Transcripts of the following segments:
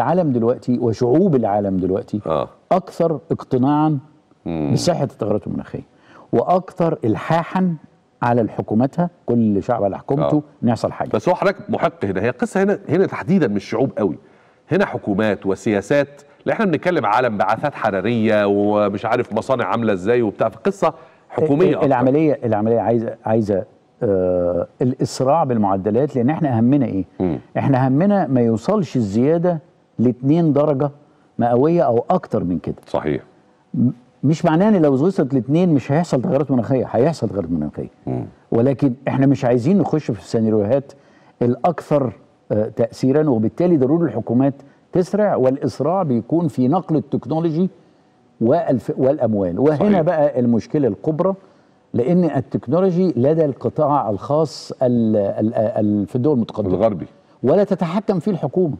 العالم دلوقتي وشعوب العالم دلوقتي آه. اكثر اقتناعا بصحه التغيرات المناخيه واكثر الحاحا على حكومتها كل شعب على حكومته آه. نحصل حاجه بس هو حضرتك محق هنا هي القصه هنا هنا تحديدا مش شعوب قوي هنا حكومات وسياسات اللي احنا بنتكلم على انبعاثات حراريه ومش عارف مصانع عامله ازاي وبتاع قصه حكوميه أكثر. العمليه العمليه عايزه عايزه آه الاسراع بالمعدلات لان احنا اهمنا ايه؟ م. احنا همنا ما يوصلش الزياده ل 2 درجه مئويه او اكتر من كده صحيح مش معناه ان لو وصلت لاتنين مش هيحصل تغيرات مناخيه هيحصل تغيرات مناخيه ولكن احنا مش عايزين نخش في السيناريوهات الاكثر آه، تاثيرا وبالتالي ضروري الحكومات تسرع والاسراع بيكون في نقل التكنولوجي والاموال وهنا صحيح. بقى المشكله الكبرى لان التكنولوجي لدى القطاع الخاص ال ال ال في الدول المتقدمه الغربي ولا تتحكم فيه الحكومه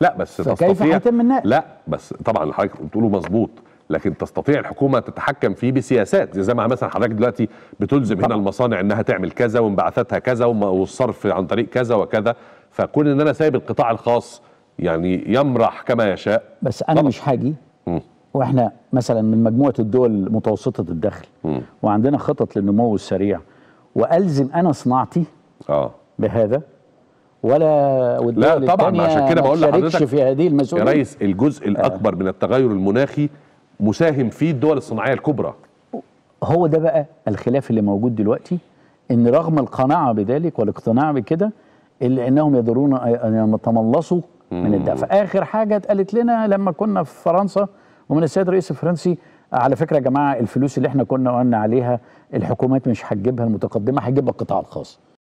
لا بس فكيف هيتم النقل؟ لا بس طبعا اللي حضرتك بتقوله مظبوط لكن تستطيع الحكومه تتحكم فيه بسياسات زي ما مثلا حضرتك دلوقتي بتلزم هنا المصانع انها تعمل كذا وانبعاثاتها كذا والصرف عن طريق كذا وكذا فكون ان انا سايب القطاع الخاص يعني يمرح كما يشاء بس انا طبعا. مش هاجي واحنا مثلا من مجموعه الدول متوسطه الدخل م. وعندنا خطط للنمو السريع والزم انا صناعتي اه بهذا ولا لا طبعا عشان كده بقول لحضرتك في هذه المسؤوليه يا ريس الجزء آه. الاكبر آه. من التغير المناخي مساهم فيه الدول الصناعيه الكبرى هو ده بقى الخلاف اللي موجود دلوقتي ان رغم القناعه بذلك والاقتناع بكده الا انهم يدرون ان يتملصوا من الدفع اخر حاجه اتقالت لنا لما كنا في فرنسا ومن السيد الرئيس الفرنسي على فكره يا جماعه الفلوس اللي احنا كنا قلنا عليها الحكومات مش هتجيبها المتقدمه هتجيبها القطاع الخاص